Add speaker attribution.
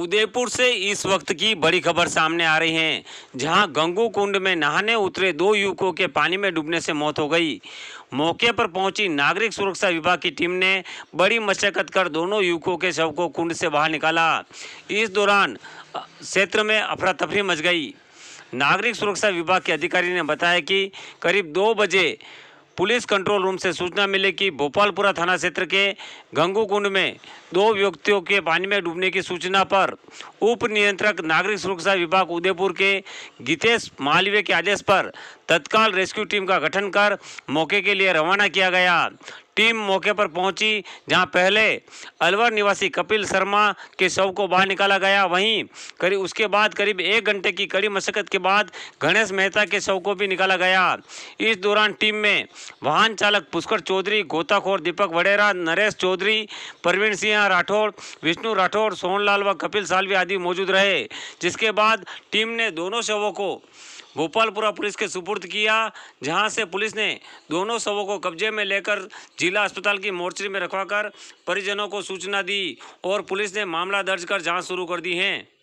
Speaker 1: उदयपुर से इस वक्त की बड़ी खबर सामने आ रही है जहां गंगू कुंड में नहाने उतरे दो युवकों के पानी में डूबने से मौत हो गई मौके पर पहुंची नागरिक सुरक्षा विभाग की टीम ने बड़ी मशक्कत कर दोनों युवकों के शव को कुंड से बाहर निकाला इस दौरान क्षेत्र में अफरा तफरी मच गई नागरिक सुरक्षा विभाग के अधिकारी ने बताया कि करीब दो बजे पुलिस कंट्रोल रूम से सूचना मिली कि भोपालपुरा थाना क्षेत्र के गंगू कुंड में दो व्यक्तियों के पानी में डूबने की सूचना पर उप नियंत्रक नागरिक सुरक्षा विभाग उदयपुर के गीतेश मालवीय के आदेश पर तत्काल रेस्क्यू टीम का गठन कर मौके के लिए रवाना किया गया टीम मौके पर पहुंची जहां पहले अलवर निवासी कपिल शर्मा के शव को बाहर निकाला गया वहीं करीब उसके बाद करीब एक घंटे की कड़ी मशक्कत के बाद गणेश मेहता के शव को भी निकाला गया इस दौरान टीम में वाहन चालक पुष्कर चौधरी गोताखोर दीपक वडेरा नरेश चौधरी प्रवीण सिंह राठौर विष्णु राठौर सोहनलाल व कपिल सालवी आदि मौजूद रहे जिसके बाद टीम ने दोनों शवों को गोपालपुरा पुलिस के सुपुर्द किया जहां से पुलिस ने दोनों शवों को कब्जे में लेकर जिला अस्पताल की मोर्चरी में रखवाकर परिजनों को सूचना दी और पुलिस ने मामला दर्ज कर जाँच शुरू कर दी है